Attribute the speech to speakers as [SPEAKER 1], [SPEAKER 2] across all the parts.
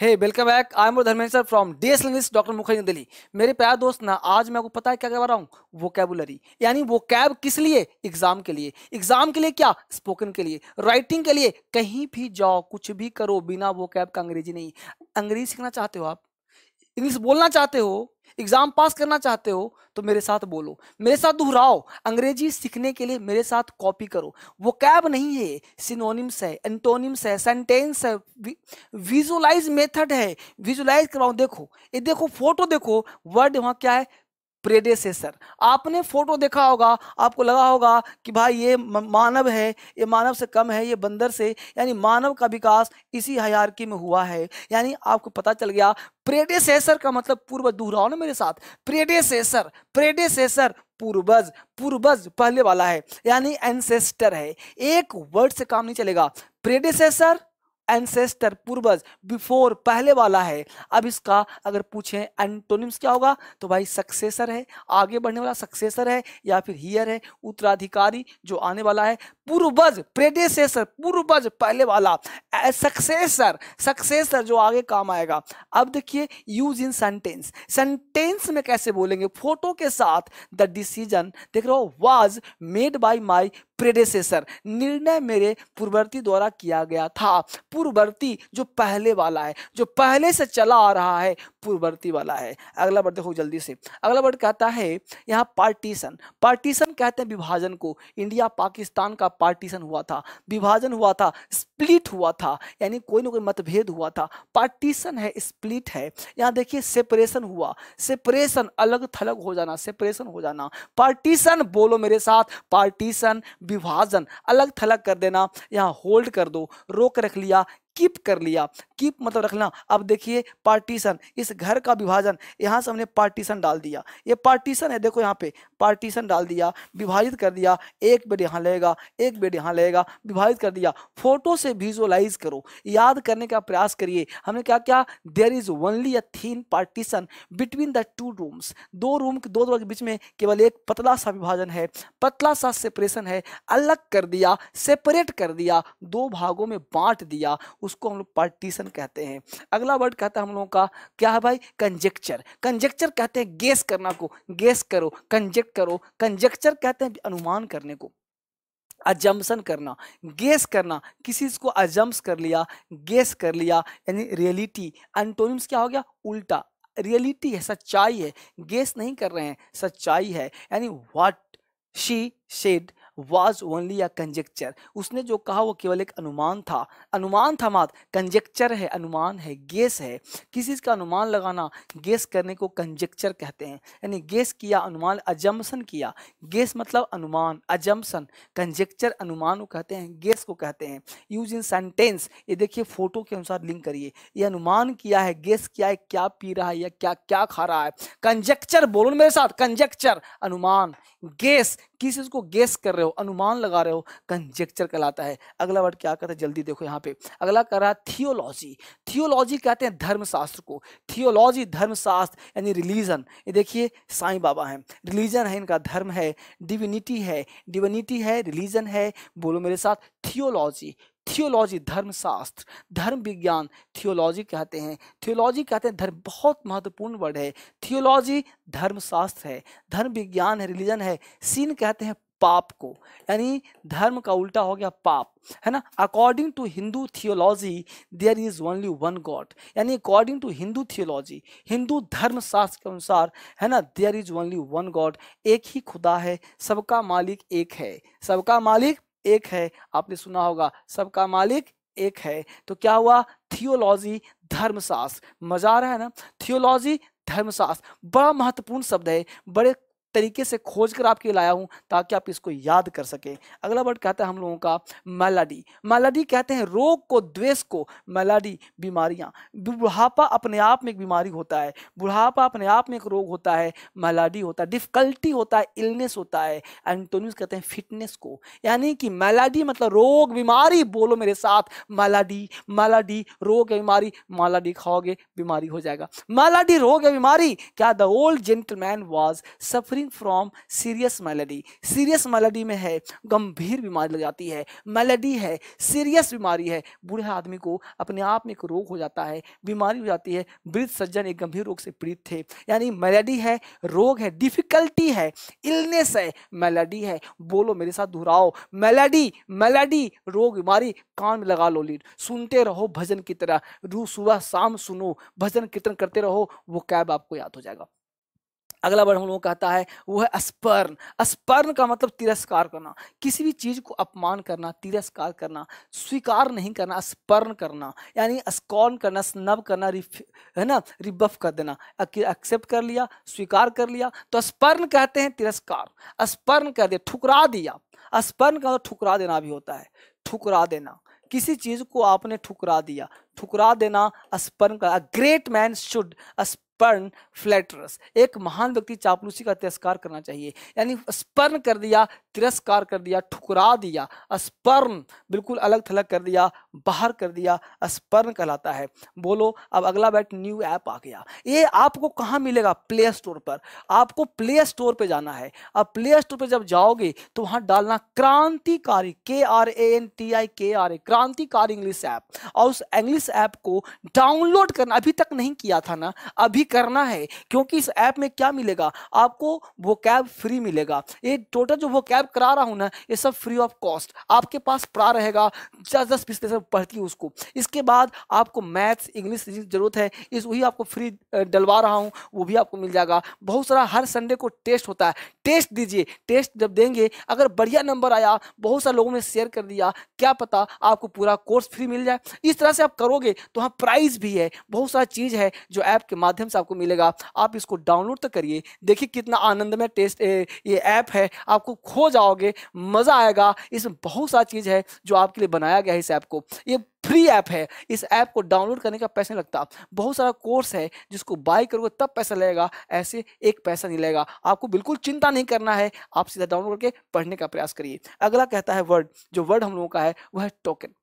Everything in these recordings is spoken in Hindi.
[SPEAKER 1] hey welcome back I am Dharmendra sir from S linguist doctor Mukherjee Delhi मेरे प्यार दोस्त ना आज मैं आपको पता है क्या करवा रहा हूँ वोकेबुलरी यानी वो कैब किस लिए एग्जाम के लिए एग्जाम के लिए क्या स्पोकन के लिए राइटिंग के लिए कहीं भी जाओ कुछ भी करो बिना वो कैब का अंग्रेजी नहीं अंग्रेजी सीखना चाहते हो आप इंग्लिश बोलना चाहते हो एग्जाम पास करना चाहते हो तो मेरे साथ बोलो मेरे साथ दोहराओ अंग्रेजी सीखने के लिए मेरे साथ कॉपी करो वो कैब नहीं है सिनोनिम्स है एंटोनिम्स है सेंटेंस है विजुअलाइज मेथड है विजुअलाइज कराओ देखो ये देखो फोटो देखो वर्ड वहाँ क्या है प्रेडेसेसर आपने फोटो देखा होगा आपको लगा होगा कि भाई ये मानव है ये मानव से कम है ये बंदर से यानी मानव का विकास इसी हयारकी में हुआ है यानी आपको पता चल गया प्रेडेसेसर का मतलब पूर्वज हो ना मेरे साथ प्रेडेसेसर प्रेडेसेसर पूर्वज पूर्वज पहले वाला है यानी एनसेस्टर है एक वर्ड से काम नहीं चलेगा प्रेडेसेसर एंसेस्टर पूर्वज बिफोर पहले वाला है अब इसका अगर पूछें एंटोनिम्स क्या होगा तो भाई सक्सेसर है आगे बढ़ने वाला सक्सेसर है या फिर हियर है उत्तराधिकारी जो आने वाला है पूर्वज प्रेडेसेसर पूर्वज पहले वाला सक्सेसर सक्सेसर जो आगे काम आएगा अब देखिए यूज इन सेंटेंस सेंटेंस में कैसे बोलेंगे फोटो के साथ द डिसीजन देख रहे हो was made by my predecessor निर्णय मेरे पूर्ववर्ती द्वारा किया गया था पूर्ववर्ती जो पहले वाला है जो पहले से चला आ रहा है पूर्ववर्ती वाला है अगला वर्ड देखो जल्दी से अगला वर्ड कहता है यहाँ पार्टीशन पार्टीशन कहते हैं विभाजन को इंडिया पाकिस्तान का पार्टीशन हुआ था विभाजन हुआ था स्प्लिट हुआ था यानी कोई ना कोई मतभेद हुआ था पार्टीशन है स्प्लिट है यहाँ देखिए सेपरेशन हुआ सेपरेशन अलग थलग हो जाना सेपरेशन हो जाना पार्टीशन बोलो मेरे साथ पार्टीशन विभाजन अलग थलग कर देना यहाँ होल्ड कर दो रोक रख लिया कीप कर लिया कीप मतलब रखना अब देखिए पार्टीशन इस घर का विभाजन यहाँ से हमने पार्टीशन डाल दिया ये पार्टीशन है देखो यहाँ पे पार्टीशन डाल दिया विभाजित कर दिया एक बेड यहाँ लेगा एक बेड यहाँ लेगा विभाजित कर दिया फोटो से विजुअलाइज करो याद करने का प्रयास करिए हमने क्या क्या there is only a thin partition between the two rooms दो रूम दो दोनों के बीच में केवल एक पतला सा विभाजन है पतला सा सेपरेशन है अलग कर दिया सेपरेट कर दिया दो भागों में बांट दिया उसको हम लोग पार्टीशन कहते हैं अगला वर्ड कहता है हम लोगों का क्या है भाई कंजेक्चर कंजेक्चर कहते हैं गेस करना को गेस करो कंजेक्ट करो कंजेक्चर कहते हैं अनुमान करने को अजम्सन करना गेस करना किसी को अजम्स कर लिया गेस कर लिया यानी रियलिटी एंटोनिम्स क्या हो गया उल्टा रियलिटी है सच्चाई है गेस नहीं कर रहे हैं सच्चाई है यानी what she said was only या कंजेक्चर उसने जो कहा वो केवल एक अनुमान था अनुमान था मात कंजेक्चर है अनुमान है गेस है किसी चीज़ का अनुमान लगाना गेस करने को कंजेक्चर कहते हैं यानी गेस किया अनुमान अजम्पन किया गेस मतलब अनुमान अजम्पन कंजेक्चर अनुमान को कहते हैं गेस को कहते हैं यूज इन सेंटेंस ये देखिए फोटो के अनुसार लिंक करिए ये अनुमान किया है गेस किया है क्या पी रहा है या क्या क्या खा रहा है कंजेक्चर बोलो मेरे साथ कंजेक्चर अनुमान गेस किस चीज को गेस कर रहे हो हो अनुमान लगा रहे हो कंजेक्चर कहलाता है अगला वर्ड क्या कहता है जल्दी देखो यहाँ पे अगला कह रहा है थियोलॉजी थियोलॉजी कहते हैं धर्मशास्त्र को थियोलॉजी धर्मशास्त्र यानी रिलीजन ये देखिए साईं बाबा हैं रिलीजन है इनका धर्म है डिविनिटी है डिविनिटी है रिलीजन है बोलो मेरे साथ थियोलॉजी थियोलॉजी धर्मशास्त्र धर्म विज्ञान थियोलॉजी कहते हैं थियोलॉजी कहते हैं धर्म बहुत महत्वपूर्ण वर्ड है थियोलॉजी धर्मशास्त्र है धर्म विज्ञान है रिलीजन है सीन कहते हैं पाप को यानी धर्म का उल्टा हो गया पाप है ना according to Hindu theology there is only one God यानी according to Hindu theology Hindu धर्म शास्त्र के अनुसार है ना there is only one God एक ही खुदा है सबका मालिक एक है सबका मालिक एक है आपने सुना होगा सबका मालिक एक है तो क्या हुआ थियोलॉजी धर्मशास्त्र मजा आ रहा है ना थियोलॉजी धर्मशास्त्र बड़ा महत्वपूर्ण शब्द है बड़े तरीके से खोज कर आपके लाया हूँ ताकि आप इसको याद कर सकें अगला वर्ड कहता है हम लोगों का मेलाडी मेलाडी कहते हैं रोग को द्वेष को मेलाडी बीमारियाँ बुढ़ापा अपने आप में एक बीमारी होता है बुढ़ापा अपने आप में एक रोग होता है मेलाडी होता है डिफिकल्टी होता है इलनेस होता है एंटोनियस कहते हैं फिटनेस को यानी कि मेलाडी मतलब रोग बीमारी बोलो मेरे साथ मेलाडी मेलाडी रोग या बीमारी मेलाडी खाओगे बीमारी हो जाएगा मेलाडी रोग या बीमारी क्या the old gentleman was suffer suffering from serious malady serious malady में है गंभीर बीमारी लग जाती है मेलेडी है सीरियस बीमारी है बूढ़े आदमी को अपने आप में एक रोग हो जाता है बीमारी हो जाती है वृद्ध सज्जन एक गंभीर रोग से पीड़ित थे यानी मेलेडी है रोग है डिफिकल्टी है इलनेस है मेलेडी है बोलो मेरे साथ दोहराओ मेलेडी मेलेडी रोग बीमारी कान में लगा लो लीड सुनते रहो भजन की तरह रू सुबह शाम सुनो भजन कीर्तन करते रहो वो कैब आपको याद हो जाएगा अगला वर्ड हम लोगों कहता है वो है स्पर्न स्पर्न का मतलब तिरस्कार करना किसी भी चीज़ को अपमान करना तिरस्कार करना स्वीकार नहीं करना स्पर्न करना यानी स्कॉर्न करना स्नब करना है ना रिबफ कर देना एक्सेप्ट कर लिया स्वीकार कर लिया तो स्पर्न कहते हैं तिरस्कार स्पर्न कह दे ठुकरा दिया स्पर्न का मतलब ठुकरा देना भी होता है ठुकरा देना किसी चीज को आपने ठुकरा दिया ठुकरा देना स्पर्न का great man should spurn flatterers एक महान व्यक्ति चापलूसी का तिरस्कार करना चाहिए यानी स्पर्न कर दिया तिरस्कार कर दिया ठुकरा दिया स्पर्न बिल्कुल अलग थलग कर दिया बाहर कर दिया स्पर्न कहलाता है बोलो अब अगला बैट न्यू ऐप आ गया ये आपको कहाँ मिलेगा प्ले स्टोर पर आपको प्ले स्टोर पर जाना है अब प्ले स्टोर पर जब जाओगे तो वहाँ डालना क्रांतिकारी K R A N T I K R ए क्रांतिकारी इंग्लिश ऐप और उस इंग्लिश ऐप को डाउनलोड करना अभी तक नहीं किया था ना अभी करना है क्योंकि इस ऐप में क्या मिलेगा आपको वो कैब फ्री मिलेगा ये टोटल जो वो कैब करा रहा हूँ ना ये सब फ्री ऑफ कॉस्ट आपके पास प्रा रहेगा जस्ट दस बीस पढ़ती उसको इसके बाद आपको मैथ्स इंग्लिश की जरूरत है इस वही आपको फ्री डलवा रहा हूँ वो भी आपको मिल जाएगा बहुत सारा हर संडे को टेस्ट होता है टेस्ट दीजिए टेस्ट जब देंगे अगर बढ़िया नंबर आया बहुत सारे लोगों ने शेयर कर दिया क्या पता आपको पूरा कोर्स फ्री मिल जाए इस तरह से आप करोगे तो हाँ प्राइज भी है बहुत सारा चीज़ है जो ऐप के माध्यम से आपको मिलेगा आप इसको डाउनलोड तो करिए देखिए कितना आनंद में टेस्ट ए, ये ऐप है आपको खो जाओगे मज़ा आएगा इसमें बहुत सारी चीज़ है जो आपके लिए बनाया गया है इस ऐप को ये फ्री ऐप है इस ऐप को डाउनलोड करने का पैसा नहीं लगता बहुत सारा कोर्स है जिसको बाय करोगे तब पैसा लगेगा ऐसे एक पैसा नहीं लगेगा आपको बिल्कुल चिंता नहीं करना है आप सीधा डाउनलोड करके पढ़ने का प्रयास करिए अगला कहता है वर्ड जो वर्ड हम लोगों का है वह है टोकन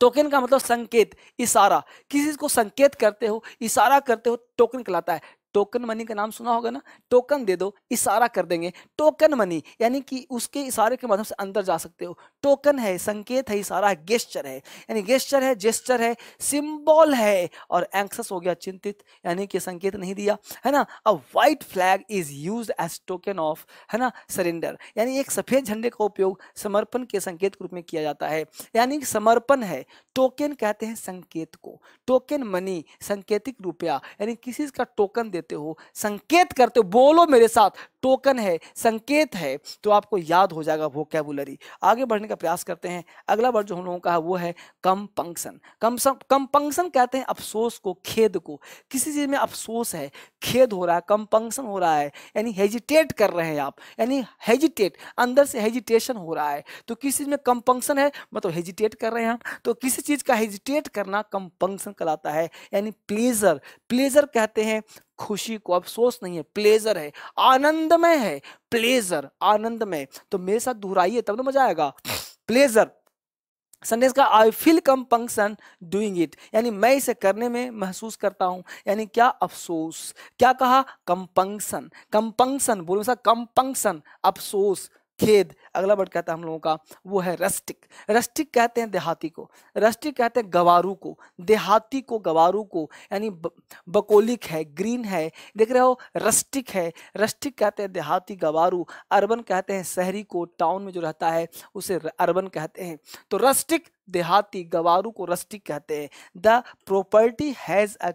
[SPEAKER 1] टोकन का मतलब संकेत इशारा किसी को संकेत करते हो इशारा करते हो टोकन कहलाता है टोकन मनी का नाम सुना होगा ना टोकन दे दो इशारा कर देंगे टोकन मनी यानी कि उसके इशारे के माध्यम से अंदर जा सकते हो टोकन है संकेत है सारा है गेस्चर है यानी गेस्टर है जेस्टर है सिंबल है और एंक्सस हो गया चिंतित यानी कि संकेत नहीं दिया है ना a white flag is use as token of है ना सरेंडर यानी एक सफेद झंडे का उपयोग समर्पण के संकेत के रूप में किया जाता है यानी समर्पण है टोकन कहते हैं संकेत को टोकन मनी संकेतिक रुपया यानी किसी का टोकन देते हो संकेत करते हो बोलो मेरे साथ टोकन है संकेत है तो आपको याद हो जाएगा वो कैबुलरी आगे बढ़ने का प्रयास करते हैं अगला वर्ड जो हम लोगों का है वो है कम पंक्शन कम कम पंक्शन कहते हैं अफसोस को खेद को किसी चीज़ में अफसोस है खेद हो रहा है कम पंक्शन हो रहा है यानी हेजिटेट कर रहे हैं आप यानी हेजिटेट अंदर से हेजिटेशन हो रहा है तो किसी चीज़ में कम पंक्शन है मतलब हेजिटेट कर रहे हैं हम तो किसी चीज़ का हेजिटेट करना कम पंक्शन कहलाता है यानी प्लेजर प्लेजर कहते हैं खुशी को अफसोस नहीं है प्लेजर है आनंदमय है प्लेजर आनंदमय तो मेरे साथ दोहराइए तब ना मजा आएगा प्लेजर संदेश का I feel compunction doing it यानी मैं इसे करने में महसूस करता हूं यानी क्या अफसोस क्या कहा कंपंक्शन कंपंक्शन बोलो सा कंपंक्शन अफसोस खेद अगला वर्ड कहता है हम लोगों का वो है रस्टिक रस्टिक कहते हैं देहाती को रस्टिक कहते हैं गवारू को देहाती को गवारू को यानी बकोलिक है ग्रीन है देख रहे हो रस्टिक है रस्टिक कहते हैं देहाती गवारू अर्बन कहते हैं शहरी को टाउन में जो रहता है उसे अर्बन कहते हैं तो रस्टिक देहाती गवारू को रस्टिक कहते हैं the property has a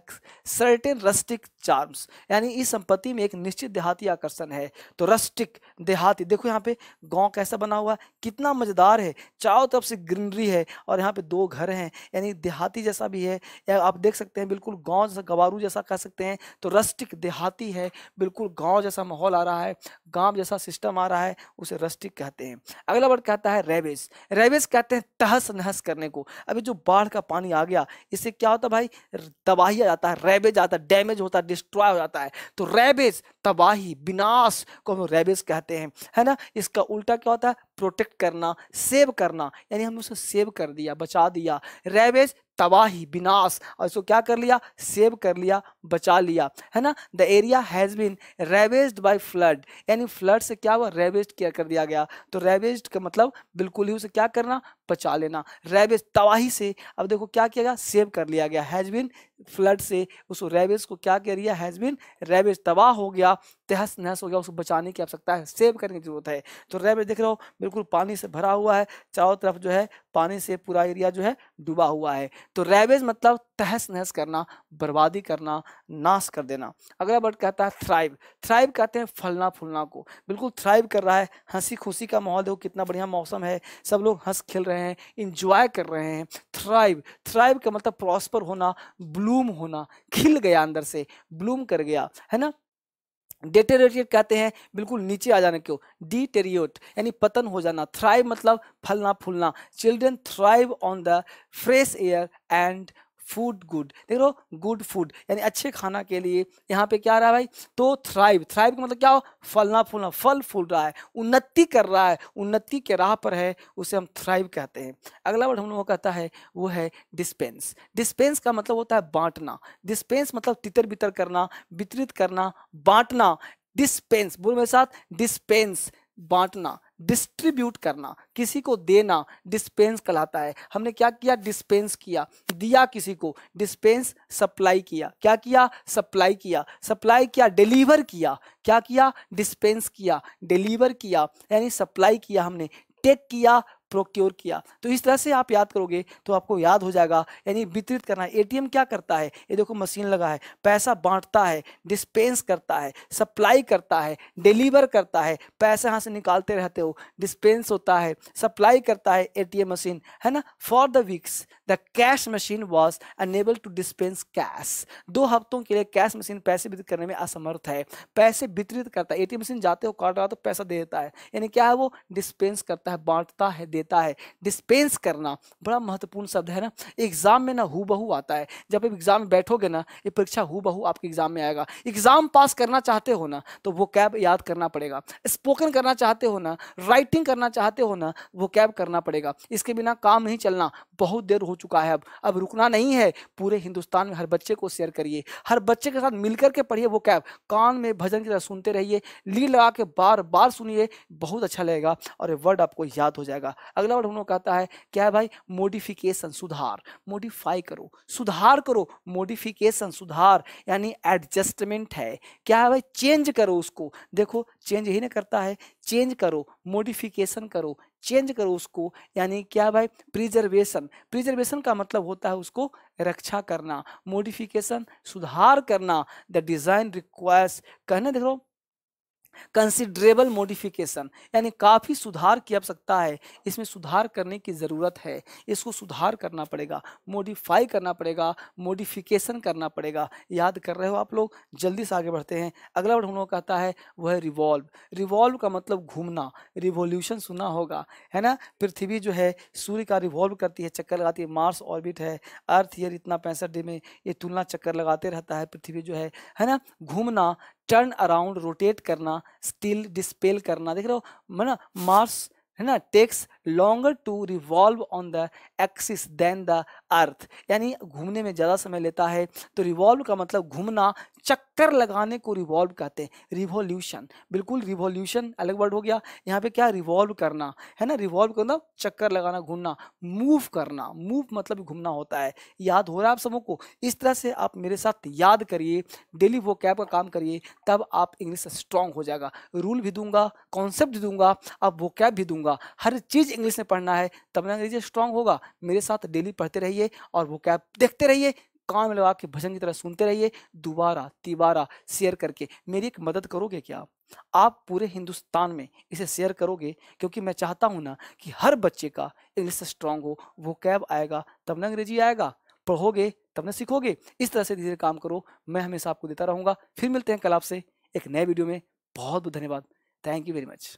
[SPEAKER 1] certain rustic charms यानी इस संपत्ति में एक निश्चित देहाती आकर्षण है तो रस्टिक देहाती देखो यहाँ पे गांव कैसा बना हुआ कितना मज़ेदार है चारों तरफ से ग्रीनरी है और यहाँ पे दो घर हैं यानी देहाती जैसा भी है या आप देख सकते हैं बिल्कुल गाँव जैसा गवारू जैसा कह सकते हैं तो रस्टिक देहाती है बिल्कुल गाँव जैसा माहौल आ रहा है गाँव जैसा सिस्टम आ रहा है उसे रस्टिक कहते हैं अगला वर्ड कहता है रेबेज रेबेज कहते हैं तहस नहस करने को अभी जो बाढ़ का पानी आ गया इससे क्या होता भाई तबाही आ जाता है रेबेज आता है डैमेज होता है डिस्ट्रॉय हो जाता है तो रेबिस तबाही विनाश को हम रेबिस कहते हैं है ना इसका उल्टा क्या होता है प्रोटेक्ट करना सेव करना यानी हमने उसको सेव कर दिया बचा दिया रेवेज तबाही विनाश और इसको क्या कर लिया सेव कर लिया बचा लिया है ना the area has been ravaged by flood यानी फ्लड से क्या हुआ रेवेज्ड क्या कर दिया गया तो रेवेज्ड का मतलब बिल्कुल ही उसे क्या करना बचा लेना रेवेज तबाही से अब देखो क्या किया गया सेव कर लिया गया हैज़ बीन फ्लड से उस रेवेज को क्या कर दिया हैज़ बीन रेवेज तबाह हो गया तहस नहस हो गया उसको बचाने की आवश्यकता है सेव करने की जरूरत है तो रैब देख रहे हो बिल्कुल पानी से भरा हुआ है चारों तरफ जो है पानी से पूरा एरिया जो है डूबा हुआ है तो रैबेज मतलब तहस नहस करना बर्बादी करना नाश कर देना अगला वर्ड कहता है थ्राइव थ्राइव कहते हैं फलना फूलना को बिल्कुल थ्राइव कर रहा है हंसी खुशी का माहौल देखो कितना बढ़िया मौसम है सब लोग हंस खेल रहे हैं इंजॉय कर रहे हैं थ्राइव थ्राइव का मतलब प्रॉस्पर होना ब्लूम होना खिल गया अंदर से ब्लूम कर गया है ना डेटेरिएटिव कहते हैं बिल्कुल नीचे आ जाने क्यों डिटेरियोट यानी पतन हो जाना थ्राइव मतलब फलना फूलना children thrive on the fresh air and food good देख लो गुड फूड यानी अच्छे खाना के लिए यहाँ पे क्या रहा है भाई तो थ्राइव थ्राइव का मतलब क्या हो फलना फूलना फल फूल रहा है उन्नति कर रहा है उन्नति के राह पर है उसे हम थ्राइव कहते हैं अगला वर्ड हम लोगों कहता है वो है डिस्पेंस डिस्पेंस का मतलब होता है बांटना डिस्पेंस मतलब तितर बितर करना वितरित करना बांटना डिस्पेंस बोल मेरे साथ डिस्पेंस बांटना डिस्ट्रीब्यूट करना किसी को देना डिस्पेंस कहलाता है हमने क्या किया डिस्पेंस किया दिया किसी को डिस्पेंस सप्लाई किया क्या किया सप्लाई किया सप्लाई किया डिलीवर किया क्या किया डिस्पेंस किया डिलीवर किया यानी सप्लाई किया हमने टेक किया प्रोक्योर किया तो इस तरह से आप याद करोगे तो आपको याद हो जाएगा यानी वितरित करना ए क्या करता है ये देखो मशीन लगा है पैसा बांटता है डिस्पेंस करता है सप्लाई करता है डिलीवर करता है पैसा यहाँ से निकालते रहते हो डिस्पेंस होता है सप्लाई करता है ए मशीन है ना for the weeks the cash machine was unable to dispense cash दो हफ्तों के लिए कैश मशीन पैसे वितरित करने में असमर्थ है पैसे वितरित करता है ए मशीन जाते हो काट रहा तो पैसा दे देता है यानी क्या है वो डिस्पेंस करता है बांटता है दे देता है डिस्पेंस करना बड़ा महत्वपूर्ण शब्द है ना एग्जाम में ना हु बहू आता है जब आप एग्जाम में बैठोगे ना ये परीक्षा हु बहू आपके एग्जाम में आएगा एग्जाम पास करना चाहते हो ना तो वो कैब याद करना पड़ेगा स्पोकन करना चाहते हो ना राइटिंग करना चाहते हो ना वो कैब करना पड़ेगा इसके बिना काम नहीं चलना बहुत देर हो चुका है अब अब रुकना नहीं है पूरे हिंदुस्तान में हर बच्चे को शेयर करिए हर बच्चे के साथ मिलकर के पढ़िए वो कैब कान में भजन की तरह सुनते रहिए ली लगा के बार बार सुनिए बहुत अच्छा लगेगा और ये वर्ड आपको याद हो जाएगा अगला वर्ड हम लोग कहता है क्या है भाई मोडिफिकेशन सुधार मोडिफाई करो सुधार करो मोडिफिकेशन सुधार यानी एडजस्टमेंट है क्या है भाई चेंज करो उसको देखो चेंज ही ना करता है चेंज करो मोडिफिकेशन करो चेंज करो उसको यानी क्या भाई प्रिजर्वेशन प्रिजर्वेशन का मतलब होता है उसको रक्षा करना मोडिफिकेशन सुधार करना द डिज़ाइन रिक्वायर्स कहने देख लो कंसिडरेबल मोडिफिकेशन यानी काफ़ी सुधार की आवश्यकता है इसमें सुधार करने की ज़रूरत है इसको सुधार करना पड़ेगा मोडिफाई करना पड़ेगा मोडिफिकेशन करना पड़ेगा याद कर रहे हो आप लोग जल्दी से आगे बढ़ते हैं अगला वर्ड हम लोग कहता है वह है रिवॉल्व रिवॉल्व का मतलब घूमना रिवोल्यूशन सुना होगा है ना पृथ्वी जो है सूर्य का रिवॉल्व करती है चक्कर लगाती है मार्स ऑर्बिट है अर्थ ईयर इतना पैंसठ डे में ये तुलना चक्कर लगाते रहता है पृथ्वी जो है है ना घूमना टर्न अराउंड रोटेट करना स्टील डिस्पेल करना देख रहे हो माना मतलब मार्स है ना takes longer to revolve on the axis than the earth यानी घूमने में ज़्यादा समय लेता है तो रिवॉल्व का मतलब घूमना चक्कर लगाने को रिवॉल्व कहते हैं रिवॉल्यूशन बिल्कुल रिवॉल्यूशन अलग वर्ड हो गया यहाँ पे क्या रिवॉल्व करना है ना रिवॉल्व करना चक्कर लगाना घूमना मूव करना मूव मतलब घूमना होता है याद हो रहा है आप सबों को इस तरह से आप मेरे साथ याद करिए डेली वो कैब का काम करिए तब आप इंग्लिश स्ट्रांग हो जाएगा रूल भी दूंगा कॉन्सेप्ट भी दूंगा आप वो कैब भी दूंगा हर चीज़ इंग्लिश में पढ़ना है तब ना अंग्रेजी स्ट्रांग होगा मेरे साथ डेली पढ़ते रहिए और वो कैब देखते रहिए कान में लगा के भजन की तरह सुनते रहिए दोबारा तिबारा शेयर करके मेरी एक मदद करोगे क्या आप पूरे हिंदुस्तान में इसे शेयर करोगे क्योंकि मैं चाहता हूँ ना कि हर बच्चे का इंग्लिश स्ट्रांग हो वो कैब आएगा तब ना अंग्रेजी आएगा पढ़ोगे तब ना सीखोगे इस तरह से धीरे काम करो मैं हमेशा आपको देता रहूँगा फिर मिलते हैं कल आपसे एक नए वीडियो में बहुत बहुत धन्यवाद थैंक यू वेरी मच